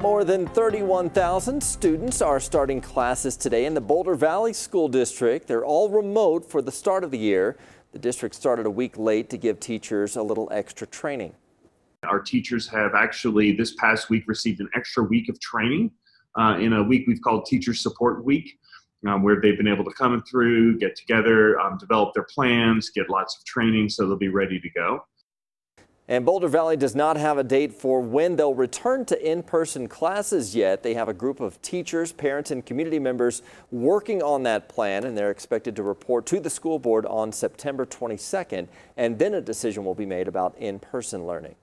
More than 31,000 students are starting classes today in the Boulder Valley School District. They're all remote for the start of the year. The district started a week late to give teachers a little extra training. Our teachers have actually this past week received an extra week of training uh, in a week we've called Teacher Support Week. Um, where they've been able to come through, get together, um, develop their plans, get lots of training so they'll be ready to go. And Boulder Valley does not have a date for when they'll return to in-person classes yet. They have a group of teachers, parents, and community members working on that plan, and they're expected to report to the school board on September 22nd, and then a decision will be made about in-person learning.